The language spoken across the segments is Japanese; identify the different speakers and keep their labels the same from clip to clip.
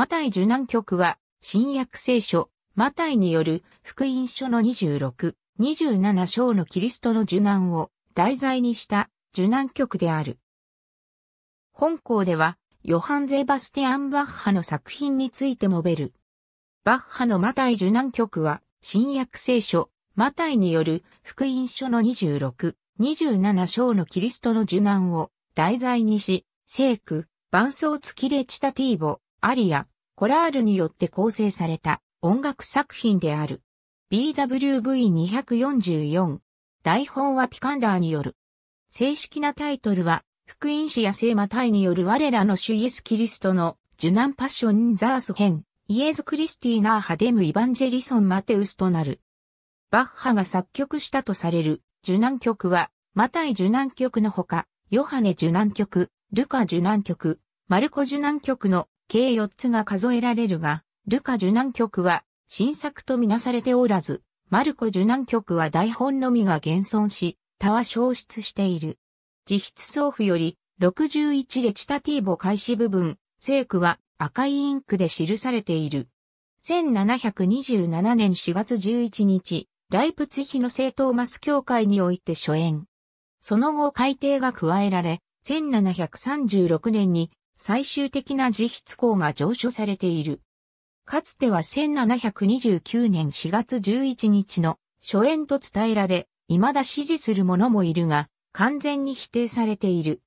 Speaker 1: マタイ受難局は、新約聖書、マタイによる福音書の26、27章のキリストの受難を題材にした受難局である。本校では、ヨハン・ゼバスティアン・バッハの作品について述べる。バッハのマタイ受難局は、新約聖書、マタイによる福音書の26、27章のキリストの受難を題材にし、聖句、伴奏付きレチタティーボ、アリア、コラールによって構成された音楽作品である。BWV244 台本はピカンダーによる。正式なタイトルは、福音詩や聖魔隊による我らの主イエス・キリストの受難パッション・ザース編、イエズ・クリスティーナー・ハデム・イヴァンジェリソン・マテウスとなる。バッハが作曲したとされる受難曲は、マタイ受難曲のほか、ヨハネ受難曲、ルカ受難曲、マルコ受難曲の計4つが数えられるが、ルカ受難曲は新作とみなされておらず、マルコ受難曲は台本のみが現存し、他は消失している。自筆送付より、61レチタティーボ開始部分、聖句は赤いインクで記されている。1727年4月11日、ライプツヒの聖トーマス教会において初演。その後改定が加えられ、1736年に最終的な自筆項が上書されている。かつては1729年4月11日の初演と伝えられ、未だ支持する者もいるが、完全に否定されている。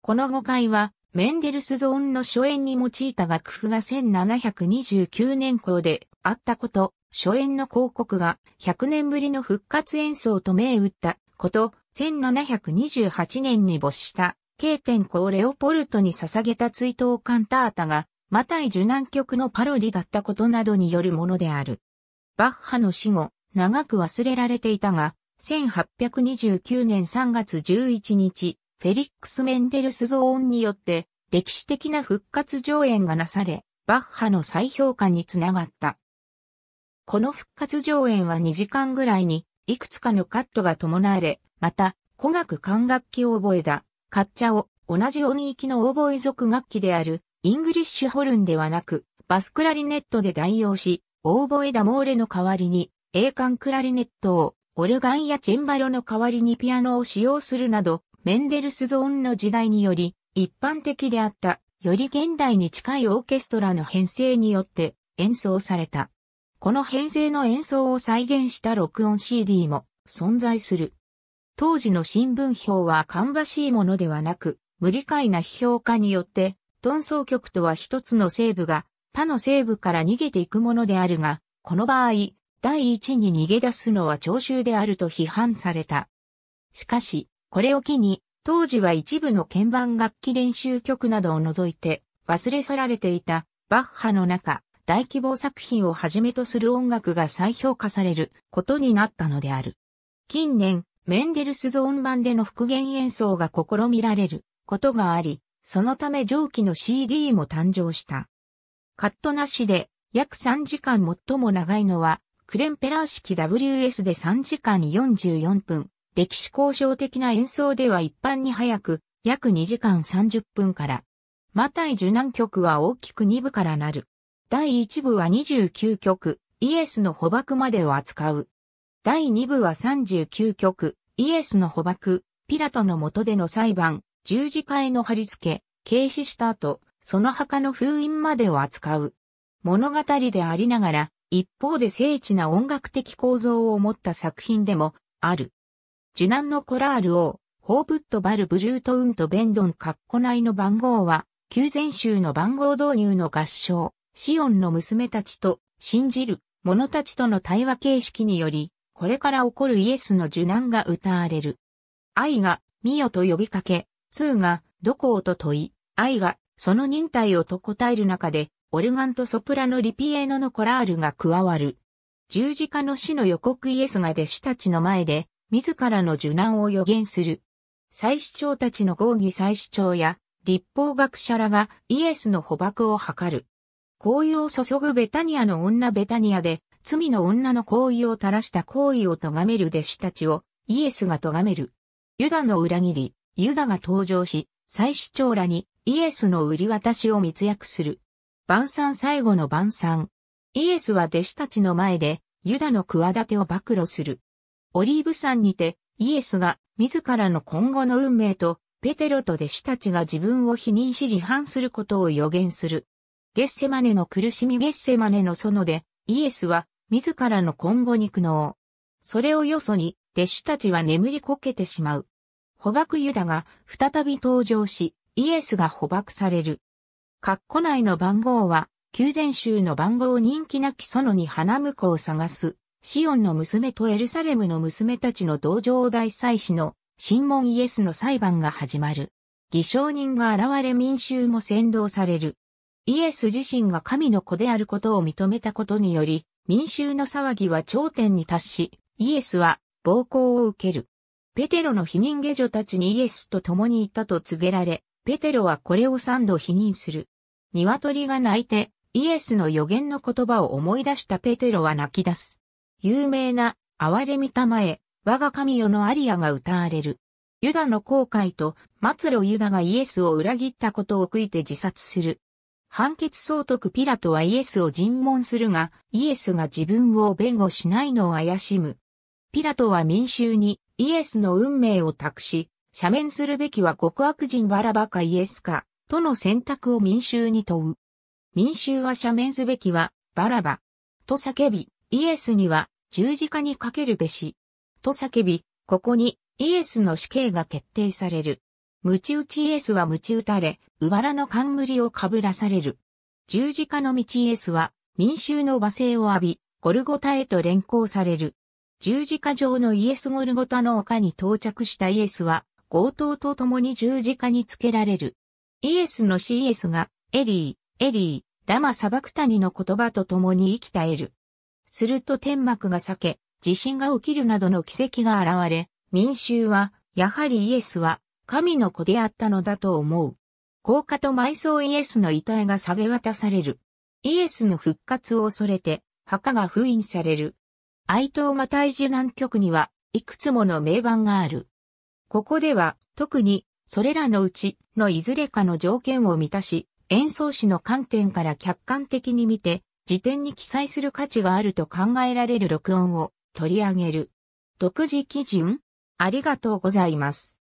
Speaker 1: この誤解は、メンデルスゾーンの初演に用いた楽譜が1729年頃であったこと、初演の広告が100年ぶりの復活演奏と銘打ったこと、1728年に没した K. をレオポルトに捧げた追悼カンタータが、マタイ受難曲のパロディだったことなどによるものである。バッハの死後、長く忘れられていたが、1829年3月11日、フェリックス・メンデルスゾーンによって、歴史的な復活上演がなされ、バッハの再評価につながった。この復活上演は2時間ぐらいに、いくつかのカットが伴われ、また、古学管楽器を覚えた、カッチャを同じ音域のオーボイ族楽器であるイングリッシュホルンではなくバスクラリネットで代用し、オーボエダモーレの代わりに栄冠クラリネットをオルガンやチェンバロの代わりにピアノを使用するなど、メンデルスゾーンの時代により一般的であったより現代に近いオーケストラの編成によって演奏された。この編成の演奏を再現した録音 CD も存在する。当時の新聞表は芳しいものではなく、無理解な批評家によって、遁走局とは一つの西部が、他の西部から逃げていくものであるが、この場合、第一に逃げ出すのは聴衆であると批判された。しかし、これを機に、当時は一部の鍵盤楽器練習曲などを除いて、忘れ去られていた、バッハの中、大規模作品をはじめとする音楽が再評価されることになったのである。近年、メンデルスゾーン版での復元演奏が試みられることがあり、そのため上記の CD も誕生した。カットなしで約3時間最も長いのは、クレンペラー式 WS で3時間44分、歴史交渉的な演奏では一般に早く、約2時間30分から。マタイ受難曲は大きく2部からなる。第1部は29曲、イエスの捕獲までを扱う。第2部は39曲、イエスの捕獲、ピラトの下での裁判、十字架への貼り付け、軽視した後、その墓の封印までを扱う。物語でありながら、一方で精緻な音楽的構造を持った作品でも、ある。受難のコラール王、ホーブット・バル・ブルート・ウンとベンドン・カッコ内の番号は、旧禅宗の番号導入の合唱、シオンの娘たちと、信じる者たちとの対話形式により、これから起こるイエスの受難が歌われる。愛が、ミヨと呼びかけ、通が、どこをと問い、愛が、その忍耐をと答える中で、オルガンとソプラノリピエーノのコラールが加わる。十字架の死の予告イエスが弟子たちの前で、自らの受難を予言する。祭司長たちの合議祭司長や、立法学者らがイエスの捕獲を図る。紅葉注ぐベタニアの女ベタニアで、罪の女の行為を垂らした行為を咎める弟子たちをイエスが咎める。ユダの裏切り、ユダが登場し、祭司長らにイエスの売り渡しを密約する。晩餐最後の晩餐。イエスは弟子たちの前でユダの企てを暴露する。オリーブ山にてイエスが自らの今後の運命とペテロと弟子たちが自分を否認し離反することを予言する。ゲッセマネの苦しみゲッセマネの園でイエスは自らの今後に苦悩。それをよそに、弟子たちは眠りこけてしまう。捕獲ユダが再び登場し、イエスが捕獲される。括弧内の番号は、旧前州の番号人気なき園に花婿を探す、シオンの娘とエルサレムの娘たちの同情大祭司の審問イエスの裁判が始まる。偽証人が現れ民衆も扇動される。イエス自身が神の子であることを認めたことにより、民衆の騒ぎは頂点に達し、イエスは暴行を受ける。ペテロの否認下女たちにイエスと共にいたと告げられ、ペテロはこれを三度否認する。鶏が鳴いて、イエスの予言の言葉を思い出したペテロは泣き出す。有名な、哀れみたまえ、我が神よのアリアが歌われる。ユダの後悔と、末路ユダがイエスを裏切ったことを悔いて自殺する。判決総督ピラトはイエスを尋問するが、イエスが自分を弁護しないのを怪しむ。ピラトは民衆にイエスの運命を託し、赦免するべきは極悪人バラバかイエスか、との選択を民衆に問う。民衆は赦免すべきはバラバ、と叫び、イエスには十字架にかけるべし、と叫び、ここにイエスの死刑が決定される。ムチ打ちイエスはムチ打たれ、うばらの冠をかぶらされる。十字架の道イエスは民衆の罵声を浴び、ゴルゴタへと連行される。十字架上のイエスゴルゴタの丘に到着したイエスは、強盗と共に十字架につけられる。イエスのエスが、エリー、エリー、ラマ砂漠谷の言葉と共に生き絶える。すると天幕が裂け、地震が起きるなどの奇跡が現れ、民衆は、やはりイエスは神の子であったのだと思う。高架と埋葬イエスの遺体が下げ渡される。イエスの復活を恐れて、墓が封印される。哀悼ま大事受難局には、いくつもの名盤がある。ここでは、特に、それらのうちのいずれかの条件を満たし、演奏史の観点から客観的に見て、辞典に記載する価値があると考えられる録音を取り上げる。独自基準ありがとうございます。